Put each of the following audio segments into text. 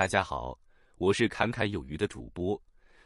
大家好，我是侃侃有余的主播。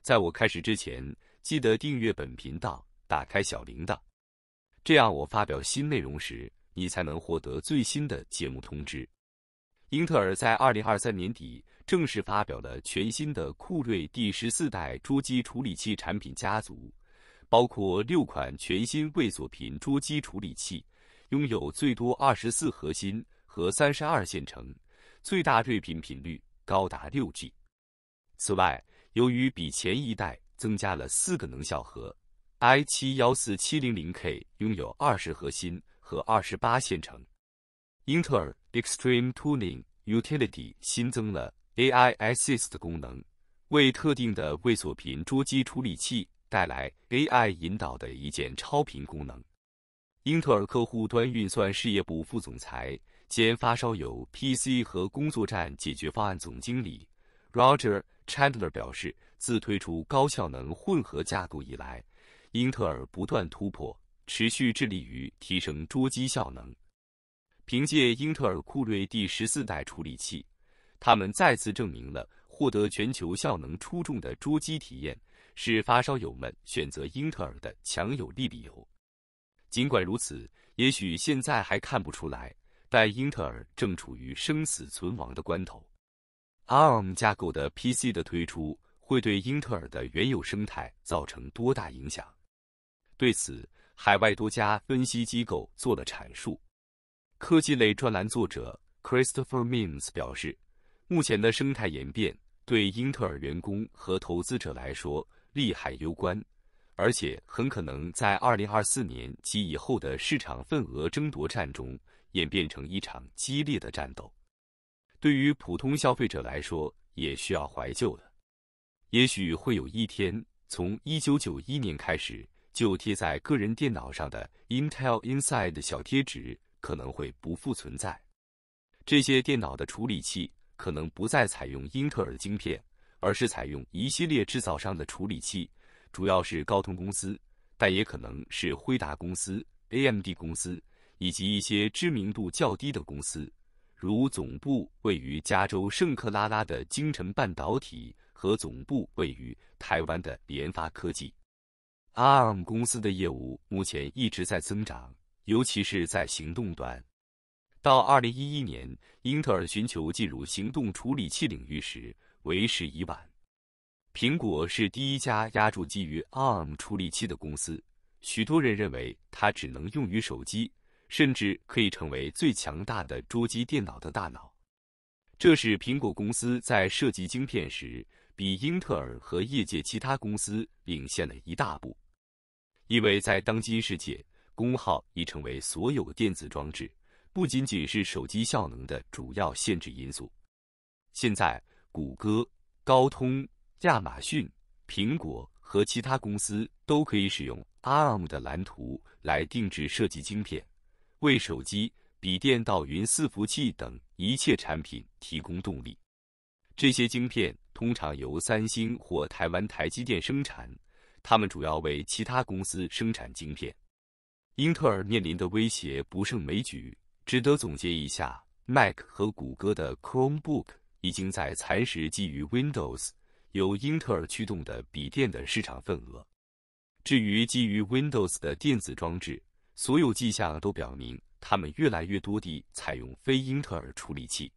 在我开始之前，记得订阅本频道，打开小铃铛，这样我发表新内容时，你才能获得最新的节目通知。英特尔在二零二三年底正式发表了全新的酷睿第十四代桌机处理器产品家族，包括六款全新未锁屏桌机处理器，拥有最多二十四核心和三十二线程，最大睿频频率。高达六 G。此外，由于比前一代增加了四个能效核，i7-14700K 拥有二十核心和二十八线程。英特尔 Extreme Tuning Utility 新增了 AI Assist 功能，为特定的未锁频捉机处理器带来 AI 引导的一键超频功能。英特尔客户端运算事业部副总裁。兼发烧友 PC 和工作站解决方案总经理 Roger Chandler 表示：“自推出高效能混合架构以来，英特尔不断突破，持续致力于提升捉机效能。凭借英特尔酷睿第十四代处理器，他们再次证明了获得全球效能出众的捉机体验是发烧友们选择英特尔的强有力理由。尽管如此，也许现在还看不出来。”但英特尔正处于生死存亡的关头，ARM 架构的 PC 的推出会对英特尔的原有生态造成多大影响？对此，海外多家分析机构做了阐述。科技类专栏作者 Christopher Means 表示，目前的生态演变对英特尔员工和投资者来说利害攸关，而且很可能在2024年及以后的市场份额争夺战中。演变成一场激烈的战斗，对于普通消费者来说，也需要怀旧的。也许会有一天，从1991年开始就贴在个人电脑上的 Intel Inside 小贴纸可能会不复存在。这些电脑的处理器可能不再采用英特尔的晶片，而是采用一系列制造商的处理器，主要是高通公司，但也可能是辉达公司、AMD 公司。以及一些知名度较低的公司，如总部位于加州圣克拉拉的京晨半导体和总部位于台湾的联发科技。ARM 公司的业务目前一直在增长，尤其是在行动端。到二零一一年，英特尔寻求进入行动处理器领域时，为时已晚。苹果是第一家压住基于 ARM 处理器的公司，许多人认为它只能用于手机。甚至可以成为最强大的捉机电脑的大脑，这是苹果公司在设计晶片时比英特尔和业界其他公司领先了一大步。因为在当今世界，功耗已成为所有电子装置，不仅仅是手机效能的主要限制因素。现在，谷歌、高通、亚马逊、苹果和其他公司都可以使用 ARM 的蓝图来定制设计晶片。为手机、笔电到云伺服器等一切产品提供动力。这些晶片通常由三星或台湾台积电生产，它们主要为其他公司生产晶片。英特尔面临的威胁不胜枚举，值得总结一下：Mac 和谷歌的 Chromebook 已经在蚕食基于 Windows 由英特尔驱动的笔电的市场份额。至于基于 Windows 的电子装置，所有迹象都表明，他们越来越多地采用非英特尔处理器。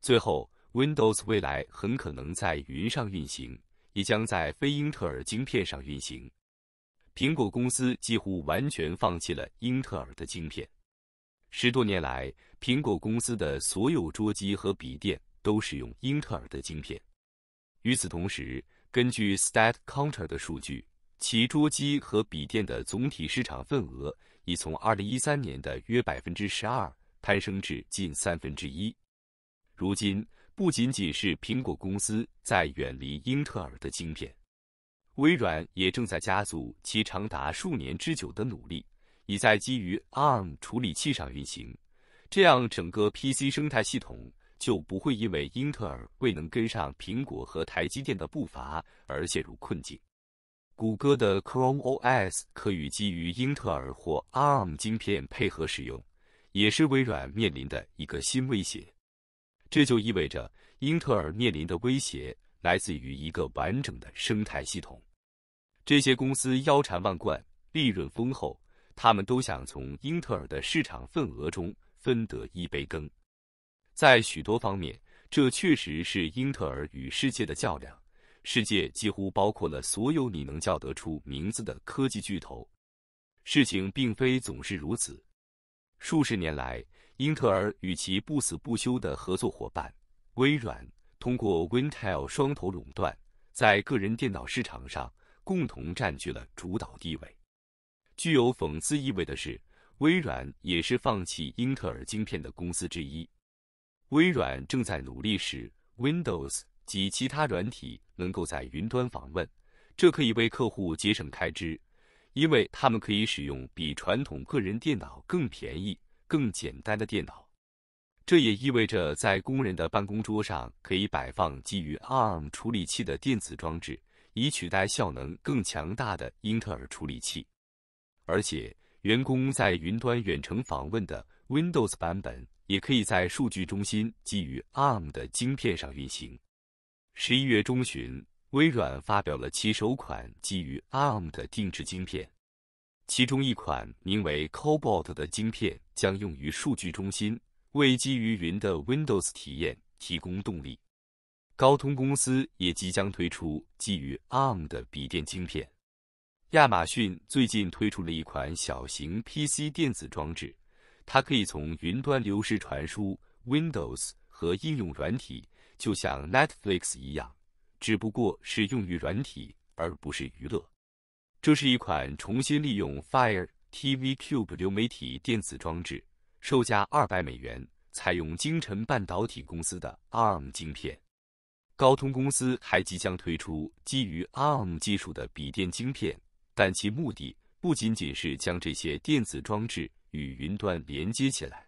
最后，Windows 未来很可能在云上运行，也将在非英特尔晶片上运行。苹果公司几乎完全放弃了英特尔的晶片。十多年来，苹果公司的所有桌机和笔电都使用英特尔的晶片。与此同时，根据 StatCounter 的数据，其桌机和笔电的总体市场份额。已从2013年的约百分之十二攀升至近三分之一。如今，不仅仅是苹果公司在远离英特尔的晶片，微软也正在加速其长达数年之久的努力，已在基于 ARM 处理器上运行。这样，整个 PC 生态系统就不会因为英特尔未能跟上苹果和台积电的步伐而陷入困境。谷歌的 Chrome OS 可与基于英特尔或 ARM 晶片配合使用，也是微软面临的一个新威胁。这就意味着英特尔面临的威胁来自于一个完整的生态系统。这些公司腰缠万贯，利润丰厚，他们都想从英特尔的市场份额中分得一杯羹。在许多方面，这确实是英特尔与世界的较量。世界几乎包括了所有你能叫得出名字的科技巨头。事情并非总是如此。数十年来，英特尔与其不死不休的合作伙伴微软通过 w Intel 双头垄断，在个人电脑市场上共同占据了主导地位。具有讽刺意味的是，微软也是放弃英特尔晶片的公司之一。微软正在努力使 Windows。及其他软体能够在云端访问，这可以为客户节省开支，因为他们可以使用比传统个人电脑更便宜、更简单的电脑。这也意味着在工人的办公桌上可以摆放基于 ARM 处理器的电子装置，以取代效能更强大的英特尔处理器。而且，员工在云端远程访问的 Windows 版本也可以在数据中心基于 ARM 的晶片上运行。十一月中旬，微软发表了其首款基于 ARM 的定制晶片，其中一款名为 Cobalt 的晶片将用于数据中心，为基于云的 Windows 体验提供动力。高通公司也即将推出基于 ARM 的笔电晶片。亚马逊最近推出了一款小型 PC 电子装置，它可以从云端流式传输 Windows 和应用软体。就像 Netflix 一样，只不过是用于软体而不是娱乐。这是一款重新利用 Fire TV Cube 流媒体电子装置，售价二百美元，采用精晨半导体公司的 ARM 晶片。高通公司还即将推出基于 ARM 技术的笔电晶片，但其目的不仅仅是将这些电子装置与云端连接起来，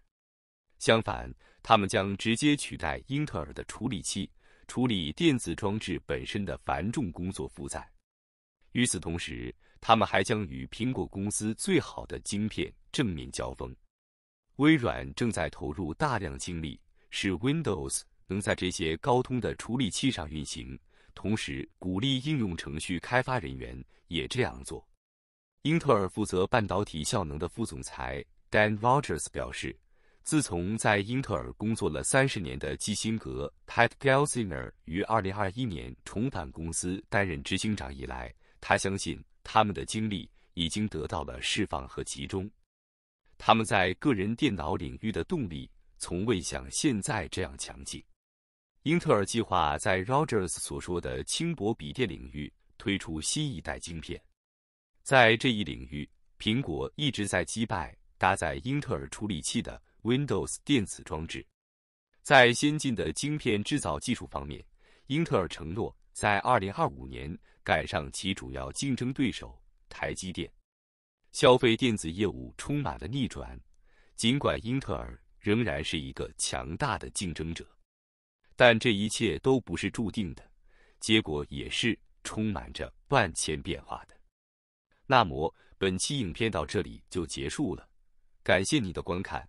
相反。他们将直接取代英特尔的处理器，处理电子装置本身的繁重工作负载。与此同时，他们还将与苹果公司最好的晶片正面交锋。微软正在投入大量精力，使 Windows 能在这些高通的处理器上运行，同时鼓励应用程序开发人员也这样做。英特尔负责半导体效能的副总裁 Dan Rogers 表示。自从在英特尔工作了三十年的基辛格 p e t Gelsinger） 于2021年重返公司担任执行长以来，他相信他们的精力已经得到了释放和集中。他们在个人电脑领域的动力从未像现在这样强劲。英特尔计划在 Rogers 所说的轻薄笔电领域推出新一代晶片。在这一领域，苹果一直在击败搭载英特尔处理器的。Windows 电子装置，在先进的晶片制造技术方面，英特尔承诺在2025年赶上其主要竞争对手台积电。消费电子业务充满了逆转，尽管英特尔仍然是一个强大的竞争者，但这一切都不是注定的，结果也是充满着万千变化的。那么，本期影片到这里就结束了，感谢你的观看。